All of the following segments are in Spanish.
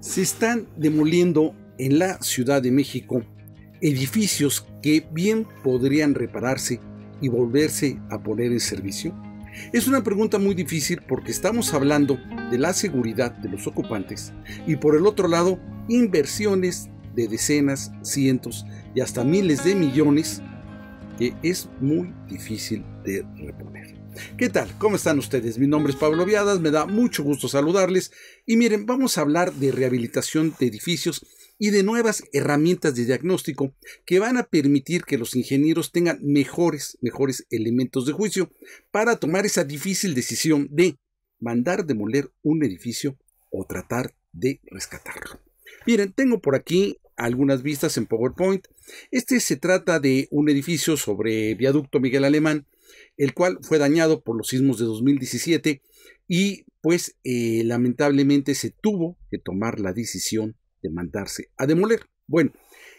Se están demoliendo en la Ciudad de México edificios que bien podrían repararse y volverse a poner en servicio? Es una pregunta muy difícil porque estamos hablando de la seguridad de los ocupantes y por el otro lado, inversiones de decenas, cientos y hasta miles de millones que es muy difícil de reponer. ¿Qué tal? ¿Cómo están ustedes? Mi nombre es Pablo Viadas, me da mucho gusto saludarles y miren, vamos a hablar de rehabilitación de edificios y de nuevas herramientas de diagnóstico que van a permitir que los ingenieros tengan mejores, mejores elementos de juicio para tomar esa difícil decisión de mandar demoler un edificio o tratar de rescatarlo. Miren, tengo por aquí algunas vistas en PowerPoint. Este se trata de un edificio sobre viaducto Miguel Alemán, el cual fue dañado por los sismos de 2017 y pues eh, lamentablemente se tuvo que tomar la decisión de mandarse a demoler. Bueno,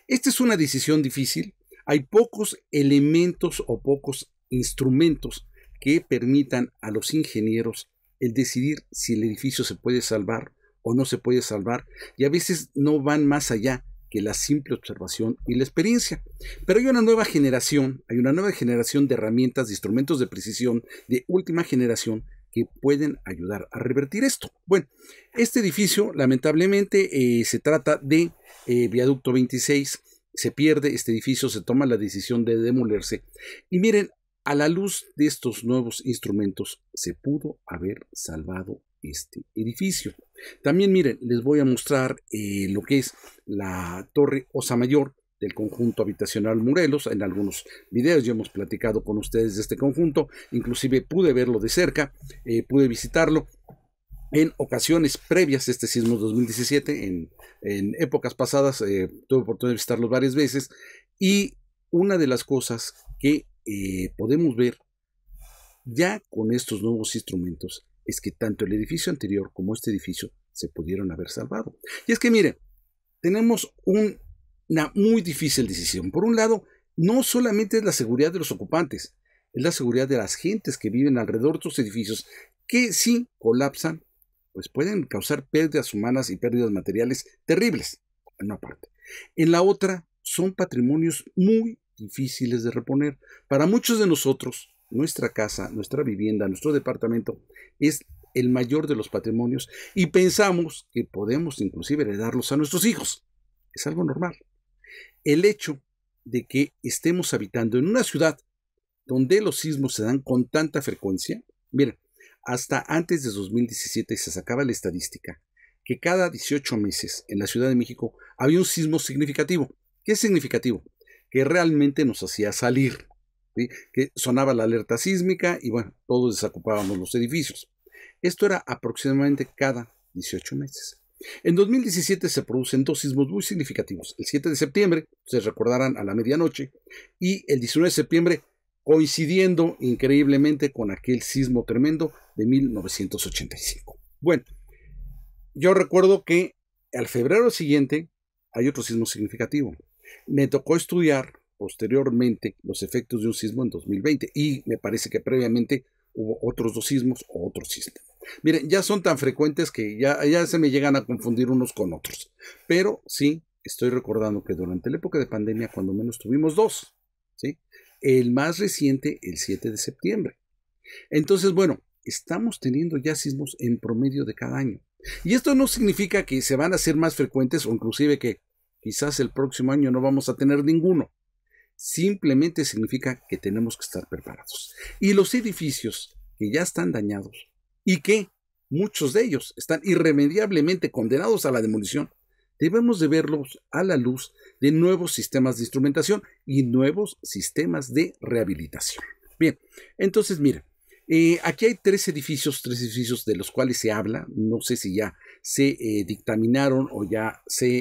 esta es una decisión difícil. Hay pocos elementos o pocos instrumentos que permitan a los ingenieros el decidir si el edificio se puede salvar o no se puede salvar y a veces no van más allá que la simple observación y la experiencia. Pero hay una nueva generación, hay una nueva generación de herramientas, de instrumentos de precisión de última generación que pueden ayudar a revertir esto. Bueno, este edificio lamentablemente eh, se trata de eh, Viaducto 26, se pierde este edificio, se toma la decisión de demolerse. Y miren, a la luz de estos nuevos instrumentos se pudo haber salvado este edificio. También miren, les voy a mostrar eh, lo que es la torre Osa Mayor del conjunto habitacional Morelos. En algunos videos ya hemos platicado con ustedes de este conjunto. Inclusive pude verlo de cerca, eh, pude visitarlo. En ocasiones previas a este sismo 2017, en, épocas pasadas, eh, tuve oportunidad de visitarlo varias veces. Y una de las cosas que podemos ver ya con estos nuevos instrumentos es que tanto el edificio anterior como este edificio se pudieron haber salvado. Y es que miren, tenemos una muy difícil decisión. Por un lado, no solamente es la seguridad de los ocupantes, es la seguridad de las gentes que viven alrededor de estos edificios, que si colapsan, pues pueden causar pérdidas humanas y pérdidas materiales terribles, en una parte. En la otra, son patrimonios muy difíciles de reponer. Para muchos de nosotros, nuestra casa, nuestra vivienda, nuestro departamento es el mayor de los patrimonios y pensamos que podemos inclusive heredarlos a nuestros hijos. Es algo normal. El hecho de que estemos habitando en una ciudad donde los sismos se dan con tanta frecuencia, miren, hasta antes de 2017 se sacaba la estadística que cada 18 meses en la Ciudad de México había un sismo significativo. ¿Qué es significativo? Que realmente nos hacía salir que sonaba la alerta sísmica y bueno, todos desocupábamos los edificios. Esto era aproximadamente cada 18 meses. En 2017 se producen dos sismos muy significativos. El 7 de septiembre, se recordarán a la medianoche, y el 19 de septiembre, coincidiendo increíblemente con aquel sismo tremendo de 1985. Bueno, yo recuerdo que al febrero siguiente hay otro sismo significativo. Me tocó estudiar posteriormente los efectos de un sismo en 2020 y me parece que previamente hubo otros dos sismos o otro sismo. Miren, ya son tan frecuentes que ya, se me llegan a confundir unos con otros, pero sí estoy recordando que durante la época de pandemia cuando menos tuvimos dos, ¿sí? El más reciente el 7 de septiembre. Entonces, bueno, estamos teniendo ya sismos en promedio de cada año. Y esto no significa que se van a hacer más frecuentes o inclusive que quizás el próximo año no vamos a tener ninguno simplemente significa que tenemos que estar preparados. Y los edificios que ya están dañados y que muchos de ellos están irremediablemente condenados a la demolición, debemos de verlos a la luz de nuevos sistemas de instrumentación y nuevos sistemas de rehabilitación. Bien, entonces miren, eh, aquí hay tres edificios, tres edificios de los cuales se habla, no sé si ya se eh, dictaminaron o ya se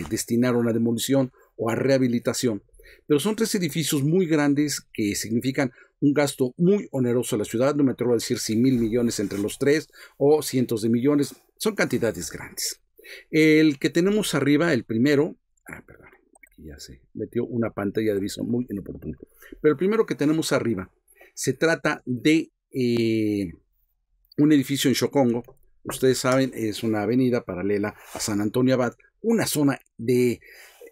eh, destinaron a demolición o a rehabilitación, pero son tres edificios muy grandes que significan un gasto muy oneroso a la ciudad, no me atrevo a decir si mil millones entre los tres o cientos de millones, son cantidades grandes. El que tenemos arriba, el primero, ah, perdón, aquí ya se metió una pantalla de viso muy inoportuna, pero el primero que tenemos arriba se trata de eh, un edificio en Chocongo, ustedes saben, es una avenida paralela a San Antonio Abad, una zona de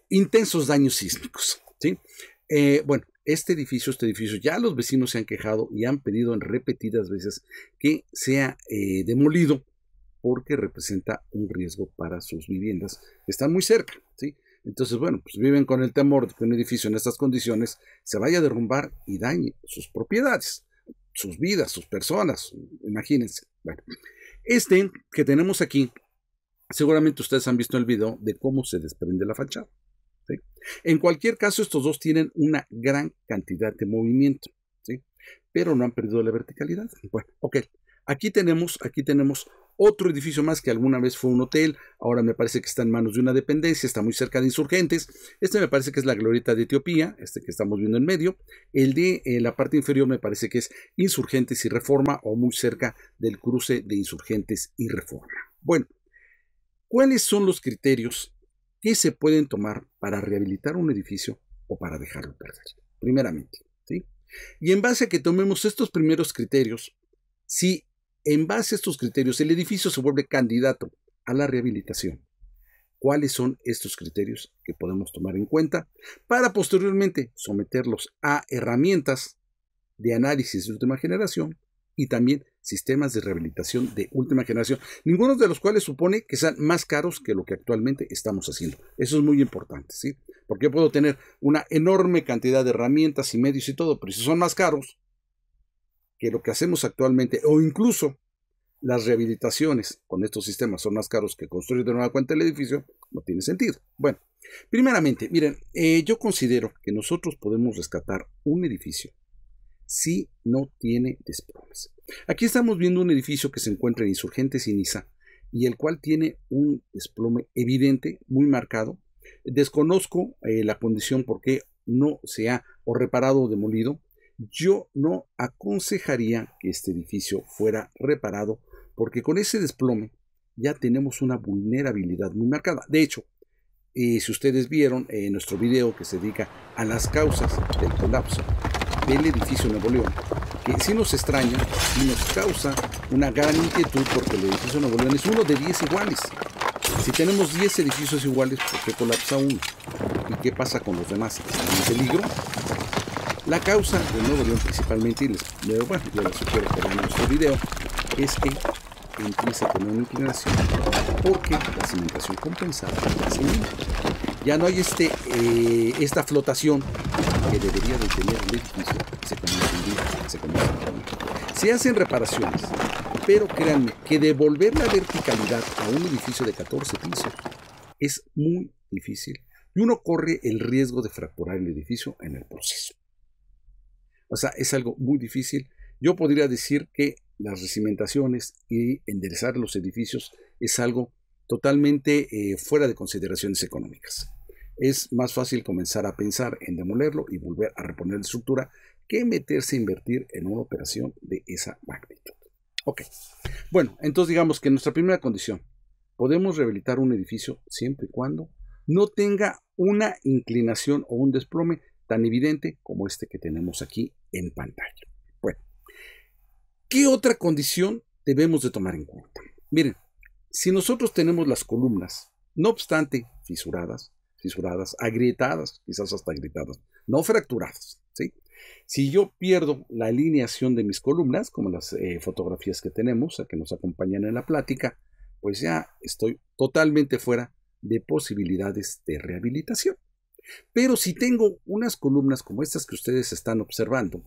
intensos daños sísmicos. ¿sí? Eh, bueno, este edificio, este edificio, ya los vecinos se han quejado y han pedido en repetidas veces que sea eh, demolido porque representa un riesgo para sus viviendas. Están muy cerca, ¿sí? Entonces, bueno, pues viven con el temor de que un edificio en estas condiciones se vaya a derrumbar y dañe sus propiedades, sus vidas, sus personas, imagínense. Bueno, este que tenemos aquí, seguramente ustedes han visto el video de cómo se desprende la fachada. En cualquier caso, estos dos tienen una gran cantidad de movimiento, ¿sí? pero no han perdido la verticalidad. Bueno, ok. Aquí tenemos, aquí tenemos otro edificio más que alguna vez fue un hotel, ahora me parece que está en manos de una dependencia, está muy cerca de insurgentes. Este me parece que es la glorieta de Etiopía, este que estamos viendo en medio. El de eh, la parte inferior me parece que es insurgentes y reforma o muy cerca del cruce de insurgentes y reforma. Bueno, ¿cuáles son los criterios ¿Qué se pueden tomar para rehabilitar un edificio o para dejarlo perder, primeramente. Y en base a que tomemos estos primeros criterios, si en base a estos criterios el edificio se vuelve candidato a la rehabilitación, cuáles son estos criterios que podemos tomar en cuenta para posteriormente someterlos a herramientas de análisis de última generación y también sistemas de rehabilitación de última generación, ninguno de los cuales supone que sean más caros que lo que actualmente estamos haciendo. Eso es muy importante, ¿sí? Porque puedo tener una enorme cantidad de herramientas y medios y todo, pero si son más caros que lo que hacemos actualmente, o incluso las rehabilitaciones con estos sistemas son más caros que construir de nueva cuenta el edificio, no tiene sentido. Bueno, primeramente, miren, eh, yo considero que nosotros podemos rescatar un edificio si no tiene desplomes. Aquí estamos viendo un edificio que se encuentra en insurgente y y el cual tiene un desplome evidente, muy marcado. Desconozco eh, la condición por qué no se ha o reparado o demolido. Yo no aconsejaría que este edificio fuera reparado porque con ese desplome ya tenemos una vulnerabilidad muy marcada. De hecho, eh, si ustedes vieron eh, nuestro video que se dedica a las causas del colapso del edificio Nuevo León, que sí nos extraña y nos causa una gran inquietud porque el edificio de Nuevo León es uno de 10 iguales. Si tenemos 10 edificios iguales, ¿por qué colapsa uno? ¿Y qué pasa con los demás? ¿Están en peligro? La causa de Nuevo León principalmente, y les, bueno, yo les sugiero que vean nuestro video, es que empieza con una inclinación porque la cimentación compensada Ya no hay este, eh, esta flotación que debería de tener el edificio se hacen reparaciones, pero créanme que devolver la verticalidad a un edificio de 14 pisos es muy difícil y uno corre el riesgo de fracturar el edificio en el proceso. O sea, es algo muy difícil. Yo podría decir que las recimentaciones y enderezar los edificios es algo totalmente eh, fuera de consideraciones económicas. Es más fácil comenzar a pensar en demolerlo y volver a reponer la estructura ¿Qué meterse a invertir en una operación de esa magnitud. Ok, bueno, entonces digamos que nuestra primera condición, podemos rehabilitar un edificio siempre y cuando no tenga una inclinación o un desplome tan evidente como este que tenemos aquí en pantalla. Bueno, ¿qué otra condición debemos de tomar en cuenta? Miren, si nosotros tenemos las columnas, no obstante fisuradas, fisuradas, agrietadas, quizás hasta agrietadas, no fracturadas, ¿sí? Si yo pierdo la alineación de mis columnas, como las eh, fotografías que tenemos, eh, que nos acompañan en la plática, pues ya estoy totalmente fuera de posibilidades de rehabilitación. Pero si tengo unas columnas como estas que ustedes están observando,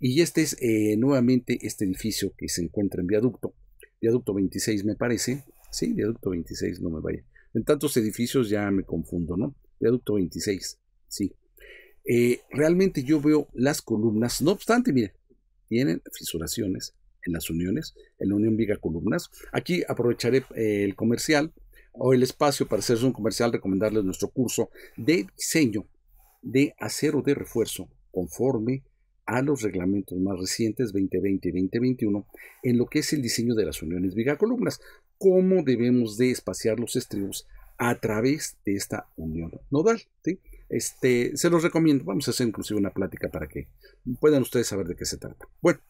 y este es eh, nuevamente este edificio que se encuentra en viaducto, viaducto 26 me parece, sí, viaducto 26, no me vaya, en tantos edificios ya me confundo, ¿no? Viaducto 26, sí. Eh, realmente yo veo las columnas, no obstante, miren, tienen fisuraciones en las uniones, en la unión viga columnas. Aquí aprovecharé eh, el comercial o el espacio para hacerse un comercial, recomendarles nuestro curso de diseño de acero de refuerzo conforme a los reglamentos más recientes 2020 y 2021 en lo que es el diseño de las uniones viga columnas, cómo debemos de espaciar los estribos a través de esta unión nodal. ¿sí? Este, se los recomiendo. Vamos a hacer inclusive una plática para que puedan ustedes saber de qué se trata. Bueno,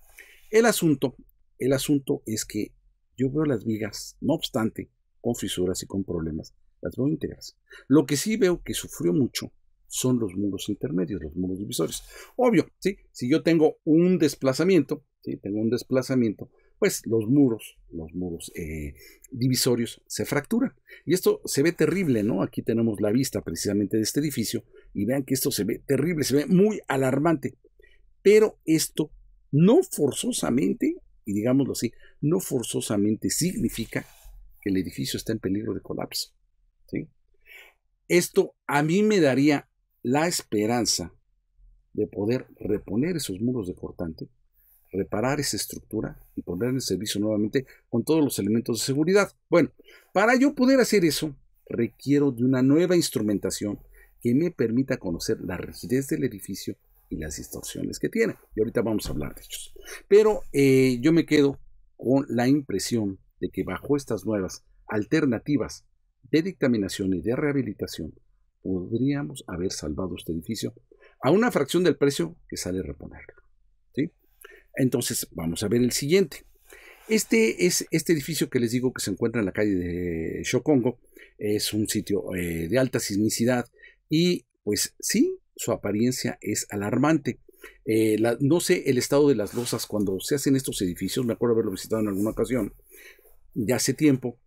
el asunto, el asunto es que yo veo las vigas, no obstante, con fisuras y con problemas, las veo íntegras. Lo que sí veo que sufrió mucho son los muros intermedios, los muros divisores. Obvio, ¿sí? si yo tengo un desplazamiento, ¿sí? tengo un desplazamiento, pues los muros, los muros eh, divisorios se fracturan. Y esto se ve terrible, ¿no? Aquí tenemos la vista precisamente de este edificio y vean que esto se ve terrible, se ve muy alarmante. Pero esto no forzosamente, y digámoslo así, no forzosamente significa que el edificio está en peligro de colapso. Esto a mí me daría la esperanza de poder reponer esos muros de cortante reparar esa estructura y poner en servicio nuevamente con todos los elementos de seguridad. Bueno, para yo poder hacer eso, requiero de una nueva instrumentación que me permita conocer la rigidez del edificio y las distorsiones que tiene. Y ahorita vamos a hablar de ellos. Pero eh, yo me quedo con la impresión de que bajo estas nuevas alternativas de dictaminación y de rehabilitación, podríamos haber salvado este edificio a una fracción del precio que sale reponerlo. ¿sí? Entonces, vamos a ver el siguiente. Este es este edificio que les digo que se encuentra en la calle de Shokongo. Es un sitio eh, de alta sismicidad y pues sí, su apariencia es alarmante. Eh, no sé el estado de las losas cuando se hacen estos edificios, me acuerdo haberlo visitado en alguna ocasión, de hace tiempo,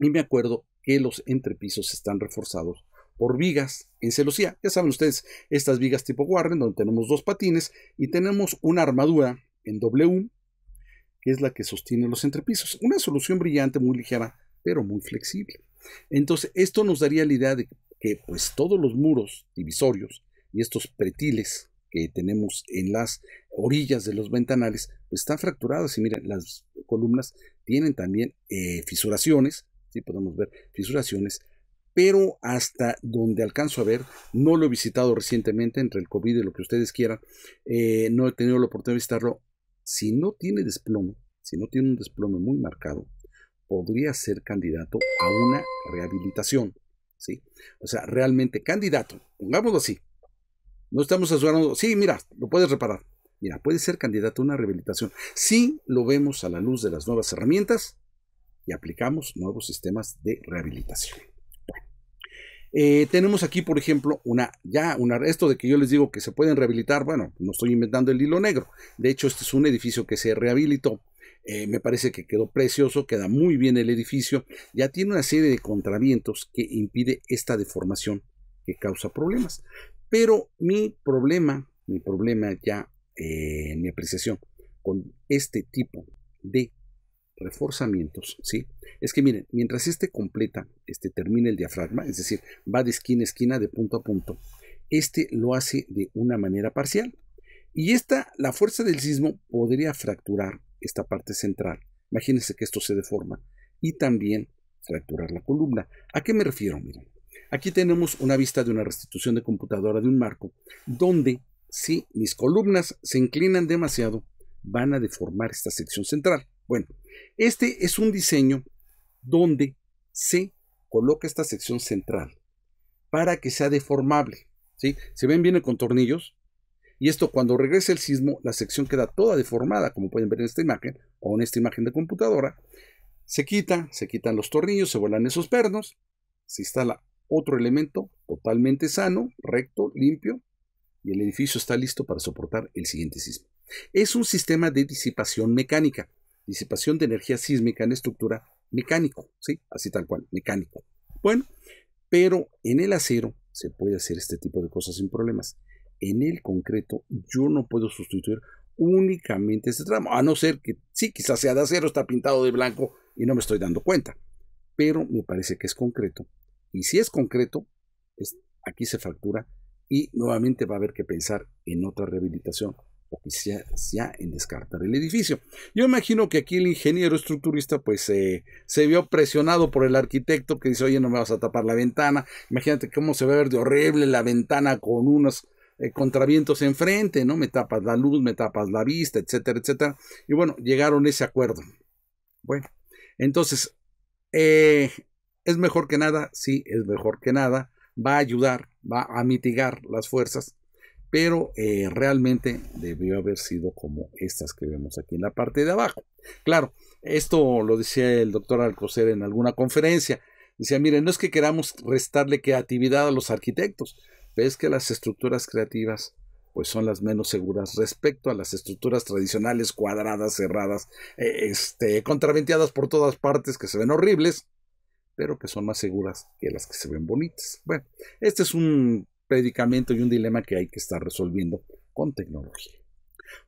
y me acuerdo que los entrepisos están reforzados por vigas en celosía. Ya saben ustedes, estas vigas tipo Warren, donde tenemos dos patines y tenemos una armadura en W, que es la que sostiene los entrepisos. Una solución brillante, muy ligera, pero muy flexible. Entonces, esto nos daría la idea de que pues, todos los muros divisorios y estos pretiles que tenemos en las orillas de los ventanales pues, están fracturados y miren, las columnas tienen también eh, fisuraciones, si podemos ver fisuraciones pero hasta donde alcanzo a ver, no lo he visitado recientemente entre el COVID y lo que ustedes quieran, eh, no he tenido la oportunidad de visitarlo. Si no tiene desplome, si no tiene un desplome muy marcado, podría ser candidato a una rehabilitación. ¿sí? O sea, realmente candidato, pongámoslo así. No estamos asegurando, sí, mira, lo puedes reparar. Mira, puede ser candidato a una rehabilitación. Si lo vemos a la luz de las nuevas herramientas y aplicamos nuevos sistemas de rehabilitación. Eh, tenemos aquí, por ejemplo, una ya, un arresto de que yo les digo que se pueden rehabilitar, bueno, no estoy inventando el hilo negro. De hecho, este es un edificio que se rehabilitó. Eh, me parece que quedó precioso, queda muy bien el edificio. Ya tiene una serie de contravientos que impide esta deformación que causa problemas. Pero mi problema, mi problema ya en eh, mi apreciación con este tipo de reforzamientos, ¿sí? Es que miren, mientras este completa, este termina el diafragma, es decir, va de esquina a esquina, de punto a punto, este lo hace de una manera parcial. Y esta, la fuerza del sismo podría fracturar esta parte central. Imagínense que esto se deforma. Y también fracturar la columna. ¿A qué me refiero? Miren, aquí tenemos una vista de una restitución de computadora de un marco, donde si mis columnas se inclinan demasiado, van a deformar esta sección central. Bueno, este es un diseño donde se coloca esta sección central para que sea deformable. ¿sí? Se ven bien con tornillos y esto cuando regrese el sismo, la sección queda toda deformada, como pueden ver en esta imagen o en esta imagen de computadora. Se quita, se quitan los tornillos, se vuelan esos pernos, se instala otro elemento totalmente sano, recto, limpio, y el edificio está listo para soportar el siguiente sismo. Es un sistema de disipación mecánica disipación de energía sísmica en estructura mecánico, ¿sí? Así tal cual, mecánico. Bueno, pero en el acero se puede hacer este tipo de cosas sin problemas. En el concreto yo no puedo sustituir únicamente este tramo, a no ser que sí, quizás sea de acero, está pintado de blanco y no me estoy dando cuenta, pero me parece que es concreto. Y si es concreto, aquí se fractura y nuevamente va a haber que pensar en otra rehabilitación ya en descartar el edificio. Yo imagino que aquí el ingeniero estructurista pues se vio presionado por el arquitecto que dice, oye, no me vas a tapar la ventana. Imagínate cómo se ve a ver de horrible la ventana con unos eh, contravientos enfrente, ¿no? Me tapas la luz, me tapas la vista, etcétera, etcétera. Y bueno, llegaron a ese acuerdo. Bueno, entonces, eh, ¿es mejor que nada? Sí, es mejor que nada. Va a ayudar, va a mitigar las fuerzas pero eh, realmente debió haber sido como estas que vemos aquí en la parte de abajo. Claro, esto lo decía el doctor Alcocer en alguna conferencia. Decía, miren, no es que queramos restarle creatividad a los arquitectos, pero es que las estructuras creativas pues son las menos seguras respecto a las estructuras tradicionales cuadradas, cerradas, eh, este, contraventeadas por todas partes que se ven horribles, pero que son más seguras que las que se ven bonitas. Bueno, este es un predicamento y un dilema que hay que estar resolviendo con tecnología.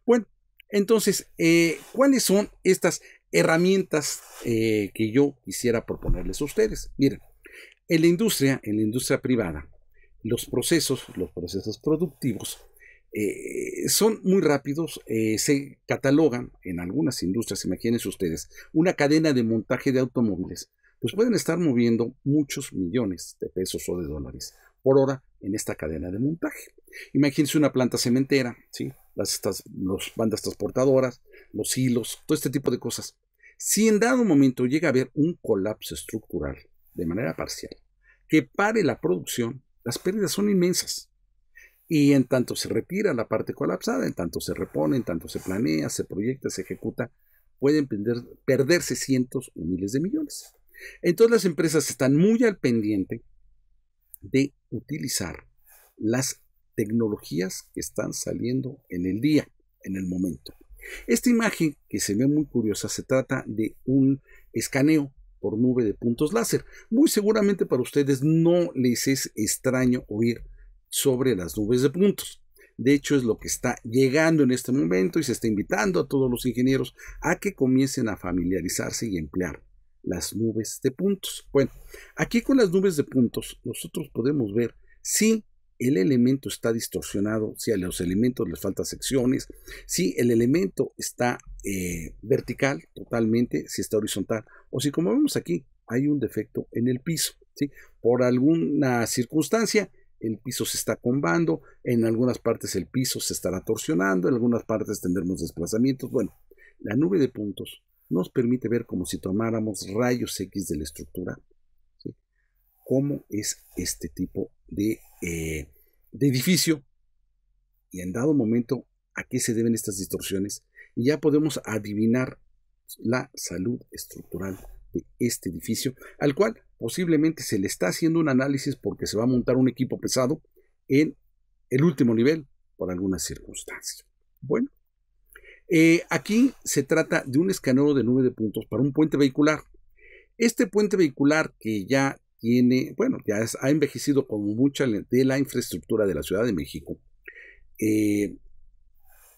Bueno, entonces, eh, ¿cuáles son estas herramientas eh, que yo quisiera proponerles a ustedes? Miren, en la industria, en la industria privada, los procesos, los procesos productivos, eh, son muy rápidos, se catalogan en algunas industrias, imagínense ustedes, una cadena de montaje de automóviles, pues pueden estar moviendo muchos millones de pesos o de dólares por hora en esta cadena de montaje. Imagínense una planta cementera, ¿sí? las estas, bandas transportadoras, los hilos, todo este tipo de cosas. Si en dado momento llega a haber un colapso estructural de manera parcial que pare la producción, las pérdidas son inmensas. Y en tanto se retira la parte colapsada, en tanto se repone, en tanto se planea, se proyecta, se ejecuta, pueden perderse cientos o miles de millones. Entonces las empresas están muy al pendiente de utilizar las tecnologías que están saliendo en el día, en el momento. Esta imagen, que se ve muy curiosa, se trata de un escaneo por nube de puntos láser. Muy seguramente para ustedes no les es extraño oír sobre las nubes de puntos. De hecho, es lo que está llegando en este momento y se está invitando a todos los ingenieros a que comiencen a familiarizarse y emplear las nubes de puntos. Bueno, aquí con las nubes de puntos nosotros podemos ver si el elemento está distorsionado, si a los elementos les faltan secciones, si el elemento está eh, vertical totalmente, si está horizontal, o si como vemos aquí hay un defecto en el piso. ¿sí? Por alguna circunstancia el piso se está combando, en algunas partes el piso se estará torsionando, en algunas partes tendremos desplazamientos. Bueno, la nube de puntos nos permite ver como si tomáramos rayos X de la estructura, cómo es este tipo de, eh, de edificio y en dado momento a qué se deben estas distorsiones y ya podemos adivinar la salud estructural de este edificio, al cual posiblemente se le está haciendo un análisis porque se va a montar un equipo pesado en el último nivel por alguna circunstancia. Bueno, eh, aquí se trata de un escaneo de nube de puntos para un puente vehicular. Este puente vehicular que ya tiene, bueno, ya ha envejecido como mucha de la infraestructura de la Ciudad de México, eh,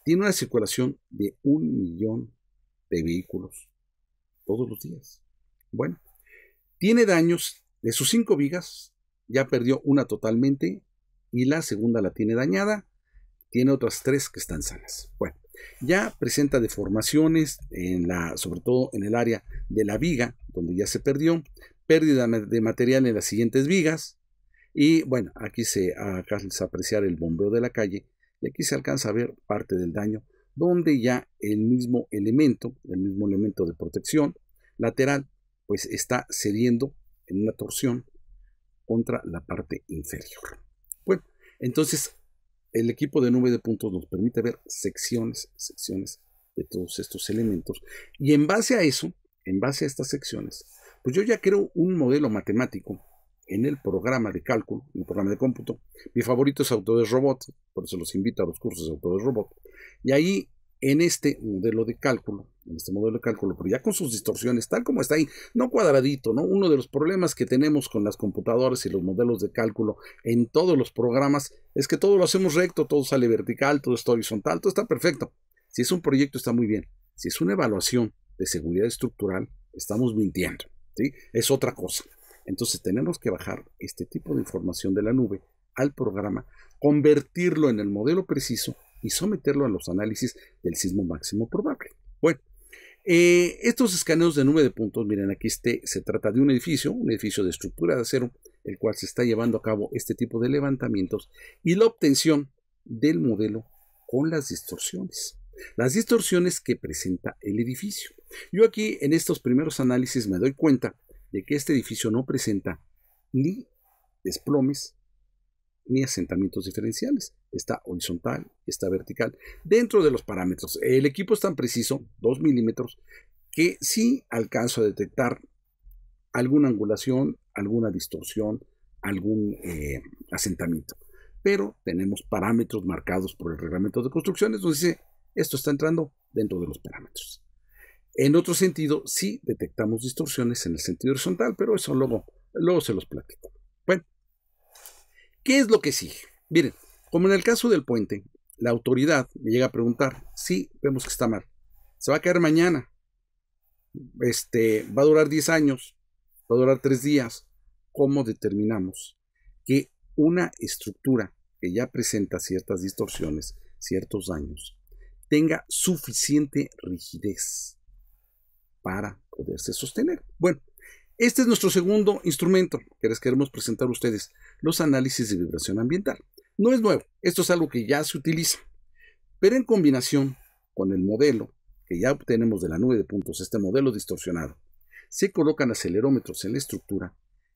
tiene una circulación de un millón de vehículos todos los días. Bueno, tiene daños de sus cinco vigas, ya perdió una totalmente y la segunda la tiene dañada, tiene otras tres que están sanas. Bueno. Ya presenta deformaciones, en la, sobre todo en el área de la viga, donde ya se perdió, pérdida de material en las siguientes vigas, y bueno, aquí se alcanza a apreciar el bombeo de la calle, y aquí se alcanza a ver parte del daño, donde ya el mismo elemento, el mismo elemento de protección lateral, pues está cediendo en una torsión contra la parte inferior. Bueno, entonces el equipo de nube de puntos nos permite ver secciones, secciones de todos estos elementos. Y en base a eso, en base a estas secciones, pues yo ya creo un modelo matemático en el programa de cálculo, en el programa de cómputo. Mi favorito es Autodesk Robot, por eso los invito a los cursos de Autodesk Robot. Y ahí, en este modelo de cálculo, en este modelo de cálculo, pero ya con sus distorsiones, tal como está ahí, no cuadradito, ¿no? Uno de los problemas que tenemos con las computadoras y los modelos de cálculo en todos los programas es que todo lo hacemos recto, todo sale vertical, todo está horizontal, todo está perfecto. Si es un proyecto está muy bien. Si es una evaluación de seguridad estructural, estamos mintiendo, ¿sí? Es otra cosa. Entonces tenemos que bajar este tipo de información de la nube al programa, convertirlo en el modelo preciso y someterlo a los análisis del sismo máximo probable. Bueno, eh, estos escaneos de nube de puntos, miren, aquí este, se trata de un edificio, un edificio de estructura de acero, el cual se está llevando a cabo este tipo de levantamientos y la obtención del modelo con las distorsiones. Las distorsiones que presenta el edificio. Yo aquí en estos primeros análisis me doy cuenta de que este edificio no presenta ni desplomes, ni asentamientos diferenciales. Está horizontal, está vertical. Dentro de los parámetros, el equipo es tan preciso, 2 milímetros, que sí alcanzo a detectar alguna angulación, alguna distorsión, algún eh, asentamiento. Pero tenemos parámetros marcados por el reglamento de construcciones donde dice, esto está entrando dentro de los parámetros. En otro sentido, sí detectamos distorsiones en el sentido horizontal, pero eso luego, luego se los platico. ¿Qué es lo que sigue? Miren, como en el caso del puente, la autoridad me llega a preguntar, si vemos que está mal, se va a caer mañana, este, va a durar 10 años, va a durar 3 días, ¿cómo determinamos que una estructura que ya presenta ciertas distorsiones, ciertos daños, tenga suficiente rigidez para poderse sostener? Bueno, este es nuestro segundo instrumento que les queremos presentar a ustedes, los análisis de vibración ambiental. No es nuevo, esto es algo que ya se utiliza, pero en combinación con el modelo que ya obtenemos de la nube de puntos, este modelo distorsionado, se colocan acelerómetros en la estructura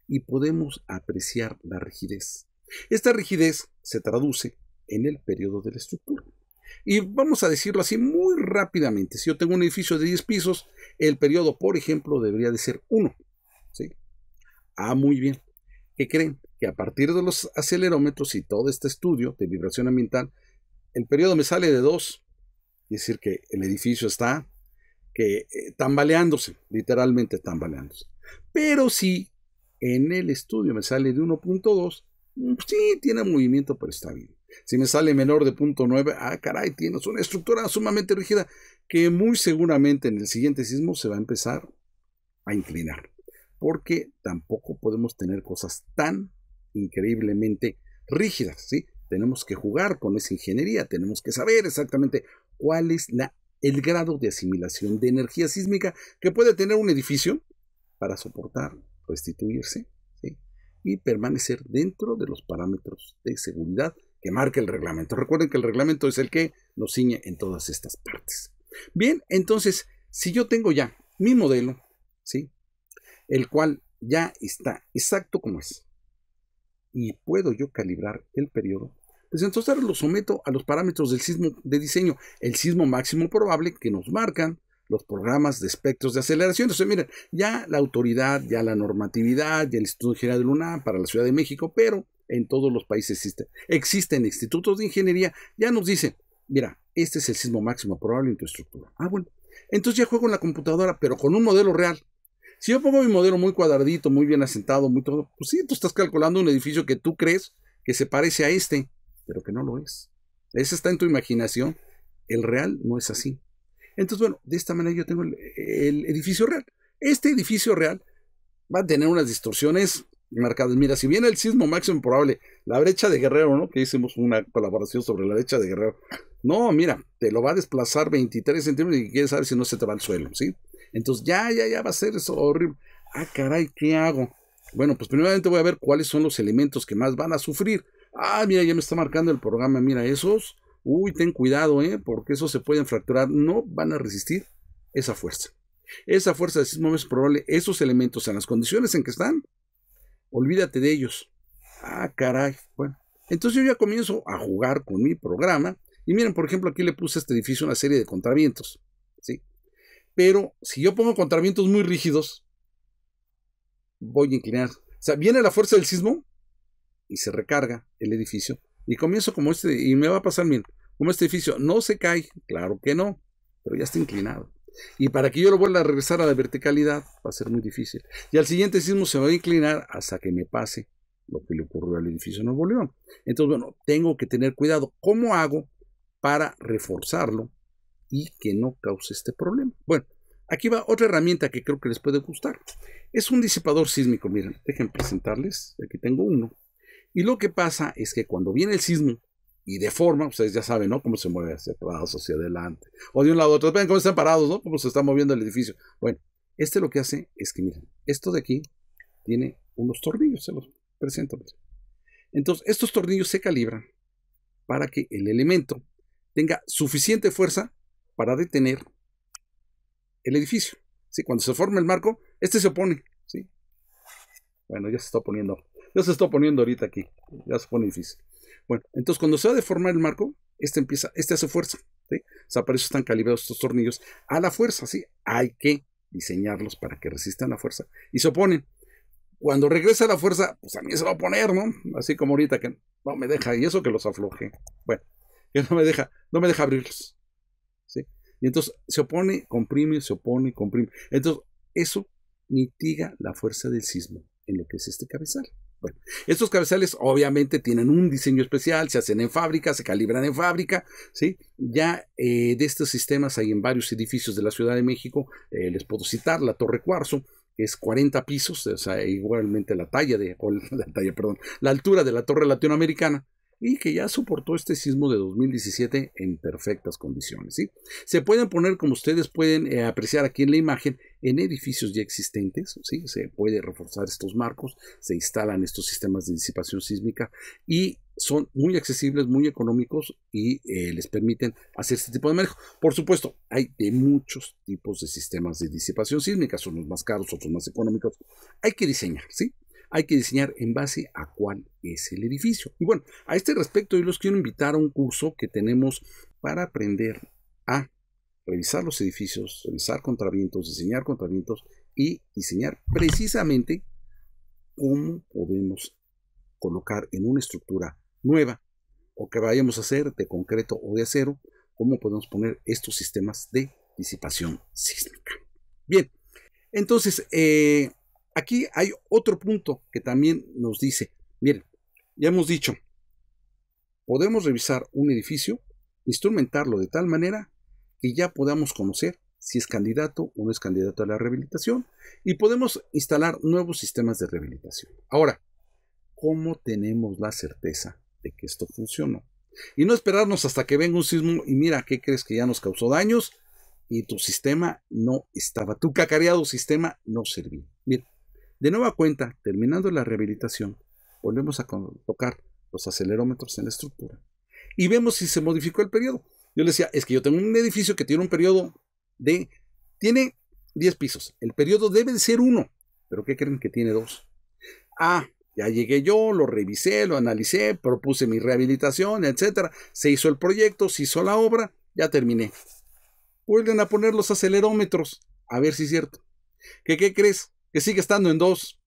y podemos apreciar la rigidez. Esta rigidez se traduce en el periodo de la estructura. Y vamos a decirlo así muy rápidamente. Si yo tengo un edificio de 10 pisos, el periodo, por ejemplo, debería de ser 1. ¿sí? Ah, muy bien. ¿Qué creen? Que a partir de los acelerómetros y todo este estudio de vibración ambiental, el periodo me sale de 2. Es decir, que el edificio está que, eh, tambaleándose, literalmente tambaleándose. Pero si en el estudio me sale de 1.2, mm, sí tiene movimiento, pero está bien. Si me sale menor de 0.9, ah, caray, tienes una estructura sumamente rígida que muy seguramente en el siguiente sismo se va a empezar a inclinar porque tampoco podemos tener cosas tan increíblemente rígidas, ¿sí? Tenemos que jugar con esa ingeniería, tenemos que saber exactamente cuál es la, el grado de asimilación de energía sísmica que puede tener un edificio para soportar, restituirse y permanecer dentro de los parámetros de seguridad que marca el reglamento. Recuerden que el reglamento es el que nos ciñe en todas estas partes. Bien, entonces, si yo tengo ya mi modelo, ¿sí? el cual ya está exacto como es, y puedo yo calibrar el periodo, pues entonces lo someto a los parámetros del sismo de diseño, el sismo máximo probable que nos marcan los programas de espectros de aceleración. Entonces, miren, ya la autoridad, ya la normatividad, ya el Instituto General de Luna para la Ciudad de México, pero en todos los países existen institutos de ingeniería, ya nos dicen, mira, este es el sismo máximo probable en tu estructura. Ah, bueno. Entonces ya juego en la computadora, pero con un modelo real. Si yo pongo mi modelo muy cuadradito, muy bien asentado, muy todo, pues sí, tú estás calculando un edificio que tú crees que se parece a este, pero que no lo es. Ese está en tu imaginación. El real no es así. Entonces, bueno, de esta manera yo tengo el, edificio real. Este edificio real va a tener unas distorsiones marcadas. Mira, si viene el sismo máximo probable, la brecha de Guerrero, ¿no? Que hicimos una colaboración sobre la brecha de Guerrero. No, mira, te lo va a desplazar 23 centímetros y quieres saber si no se te va al suelo, ¿sí? Entonces, ya, ya, ya va a ser eso horrible. Ah, caray, ¿qué hago? Bueno, pues primeramente voy a ver cuáles son los elementos que más van a sufrir. Ah, mira, ya me está marcando el programa, mira, esos. Uy, ten cuidado, ¿eh? Porque esos se pueden fracturar. No van a resistir esa fuerza. Esa fuerza de sismo es probable, esos elementos en las condiciones en que están, olvídate de ellos. Ah, caray. Bueno, entonces yo ya comienzo a jugar con mi programa. Y miren, por ejemplo, aquí le puse a este edificio una serie de contravientos. ¿sí? Pero si yo pongo contravientos muy rígidos, voy a inclinar. O sea, viene la fuerza del sismo y se recarga el edificio. Y comienzo como este, y me va a pasar bien. Como este edificio no se cae, claro que no, pero ya está inclinado. Y para que yo lo vuelva a regresar a la verticalidad va a ser muy difícil. Y al siguiente sismo se va a inclinar hasta que me pase lo que le ocurrió al edificio no Nuevo Entonces, bueno, tengo que tener cuidado. ¿Cómo hago para reforzarlo y que no cause este problema. Bueno, aquí va otra herramienta que creo que les puede gustar. Es un disipador sísmico, miren, dejen presentarles, aquí tengo uno. Y lo que pasa es que cuando viene el sismo y de forma, ustedes ya saben, ¿no? Cómo se mueve hacia atrás, hacia adelante, o de un lado a otro. Ven cómo están parados, ¿no? Cómo se está moviendo el edificio. Bueno, este lo que hace es que, miren, esto de aquí tiene unos tornillos, se los presento. Entonces, estos tornillos se calibran para que el elemento tenga suficiente fuerza para detener el edificio. ¿sí? Cuando se forma el marco, este se opone. ¿sí? Bueno, ya se está poniendo. Ya se está poniendo ahorita aquí. Ya se pone difícil. Bueno, entonces cuando se va a deformar el marco, este empieza, este hace fuerza. ¿sí? O sea, para eso están calibrados estos tornillos a la fuerza. ¿sí? Hay que diseñarlos para que resistan la fuerza y se oponen. Cuando regresa la fuerza, pues a se va a poner, ¿no? Así como ahorita que no me deja, y eso que los afloje. Bueno, que no me deja, no me deja abrirlos entonces se opone, comprime, se opone, comprime. Entonces, eso mitiga la fuerza del sismo en lo que es este cabezal. Bueno, estos cabezales obviamente tienen un diseño especial, se hacen en fábrica, se calibran en fábrica, ¿sí? Ya eh, de estos sistemas hay en varios edificios de la Ciudad de México, eh, les puedo citar la Torre Cuarzo, que es 40 pisos, o sea, igualmente la talla de, la talla, perdón, la altura de la Torre Latinoamericana, y que ya soportó este sismo de 2017 en perfectas condiciones. ¿sí? Se pueden poner, como ustedes pueden eh, apreciar aquí en la imagen, en edificios ya existentes, ¿sí? se puede reforzar estos marcos, se instalan estos sistemas de disipación sísmica y son muy accesibles, muy económicos y eh, les permiten hacer este tipo de manejo. Por supuesto, hay de muchos tipos de sistemas de disipación sísmica, son los más caros, otros más económicos. Hay que diseñar, ¿sí? hay que diseñar en base a cuál es el edificio. Y bueno, a este respecto yo los quiero invitar a un curso que tenemos para aprender a revisar los edificios, revisar contravientos, diseñar contravientos y diseñar precisamente cómo podemos colocar en una estructura nueva o que vayamos a hacer de concreto o de acero, cómo podemos poner estos sistemas de disipación sísmica. Bien, entonces, eh, aquí hay otro punto que también nos dice, miren, ya hemos dicho, podemos revisar un edificio, instrumentarlo de tal manera que ya podamos conocer si es candidato o no es candidato a la rehabilitación y podemos instalar nuevos sistemas de rehabilitación. Ahora, ¿cómo tenemos la certeza de que esto funcionó? Y no esperarnos hasta que venga un sismo y mira, ¿qué crees que ya nos causó daños? Y tu sistema no estaba, tu cacareado sistema no servía. De nueva cuenta, terminando la rehabilitación, volvemos a colocar los acelerómetros en la estructura y vemos si se modificó el periodo. Yo le decía, es que yo tengo un edificio que tiene un periodo de, tiene 10 pisos, el periodo debe ser uno, pero ¿qué creen que tiene dos? Ah, ya llegué yo, lo revisé, lo analicé, propuse mi rehabilitación, etcétera. Se hizo el proyecto, se hizo la obra, ya terminé. Vuelven a poner los acelerómetros, a ver si es cierto. qué crees? que sigue estando en 2.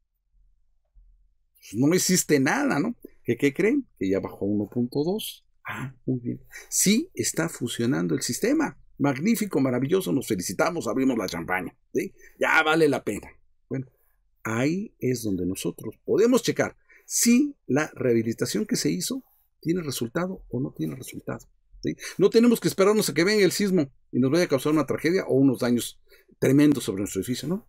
Pues, no existe nada, ¿no? ¿Qué, creen? Que ya bajó a 1.2. Ah, muy bien. Sí, está funcionando el sistema. Magnífico, maravilloso, nos felicitamos, abrimos la champaña. ¿sí? Ya vale la pena. Bueno, ahí es donde nosotros podemos checar si la rehabilitación que se hizo tiene resultado o no tiene resultado. No tenemos que esperarnos a que venga el sismo y nos vaya a causar una tragedia o unos daños tremendos sobre nuestro edificio, ¿no?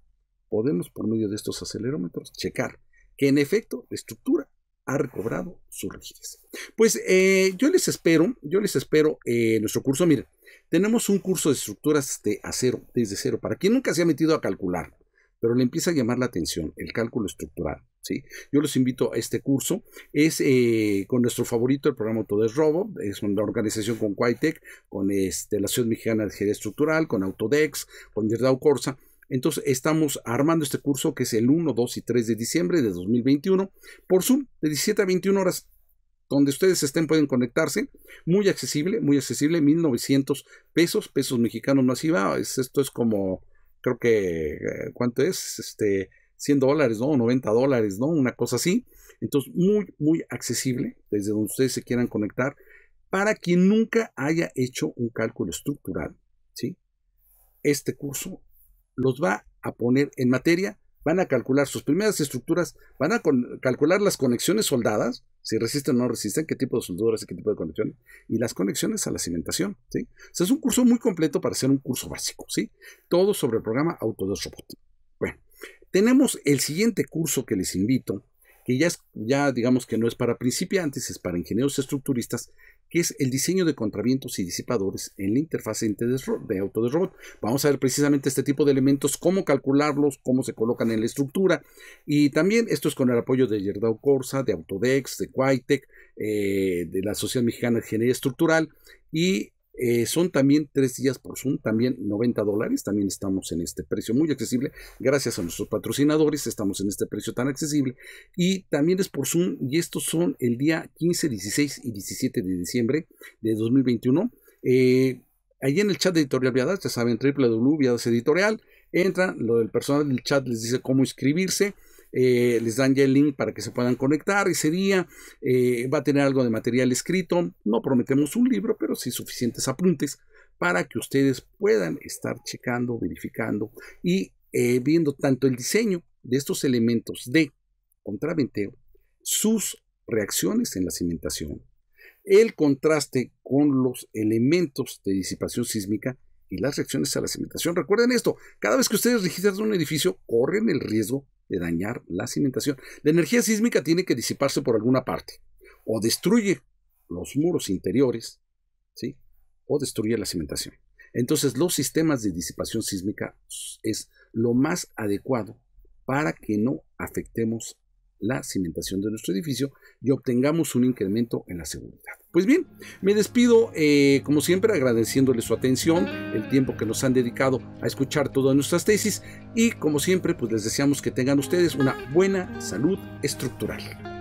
podemos por medio de estos acelerómetros checar que en efecto la estructura ha recobrado su rigidez. Pues eh, yo les espero, yo les espero eh, nuestro curso. Miren, tenemos un curso de estructuras de acero, desde cero, para quien nunca se ha metido a calcular, pero le empieza a llamar la atención el cálculo estructural. ¿sí? Yo los invito a este curso. Es eh, con nuestro favorito, el programa Todo Es una organización con Quitec, con este, la Ciudad Mexicana de Ingeniería Estructural, con Autodex, con Yerdau Corsa. Entonces estamos armando este curso que es el 1, 2 y 3 de diciembre de 2021 por Zoom de 17 a 21 horas. Donde ustedes estén pueden conectarse. Muy accesible, muy accesible. 1900 pesos, pesos mexicanos más es Esto es como, creo que, eh, ¿cuánto es? Este, 100 dólares, ¿no? 90 dólares, ¿no? Una cosa así. Entonces, muy, muy accesible desde donde ustedes se quieran conectar para quien nunca haya hecho un cálculo estructural, ¿sí? Este curso los va a poner en materia, van a calcular sus primeras estructuras, van a calcular las conexiones soldadas, si resisten o no resisten, qué tipo de soldaduras qué tipo de conexiones, y las conexiones a la cimentación. ¿sí? O sea, es un curso muy completo para hacer un curso básico, ¿sí? Todo sobre el programa Autodesk Robot. Bueno, tenemos el siguiente curso que les invito, que ya, es, ya digamos que no es para principiantes, es para ingenieros estructuristas, que es el diseño de contravientos y disipadores en la interfaz de auto de robot. Vamos a ver precisamente este tipo de elementos, cómo calcularlos, cómo se colocan en la estructura. Y también esto es con el apoyo de Yerdao Corsa, de Autodex, de Quitec, eh, de la Sociedad Mexicana de Ingeniería Estructural y eh, son también tres días por Zoom, también 90 dólares, también estamos en este precio muy accesible, gracias a nuestros patrocinadores estamos en este precio tan accesible y también es por Zoom y estos son el día 15, 16 y 17 de diciembre de 2021. Eh, allí en el chat de Editorial Viadas, ya saben, www.viadas editorial, entra lo del personal del chat les dice cómo inscribirse eh, les dan ya el link para que se puedan conectar ese día, eh, va a tener algo de material escrito, no prometemos un libro, pero sí suficientes apuntes para que ustedes puedan estar checando, verificando y eh, viendo tanto el diseño de estos elementos de contraventeo, sus reacciones en la cimentación, el contraste con los elementos de disipación sísmica y las reacciones a la cimentación. Recuerden esto, cada vez que ustedes registran un edificio, corren el riesgo de dañar la cimentación. La energía sísmica tiene que disiparse por alguna parte. O destruye los muros interiores, ¿sí? O destruye la cimentación. Entonces, los sistemas de disipación sísmica es lo más adecuado para que no afectemos la cimentación de nuestro edificio y obtengamos un incremento en la seguridad. Pues bien, me despido eh, como siempre agradeciéndoles su atención, el tiempo que nos han dedicado a escuchar todas nuestras tesis y como siempre pues les deseamos que tengan ustedes una buena salud estructural.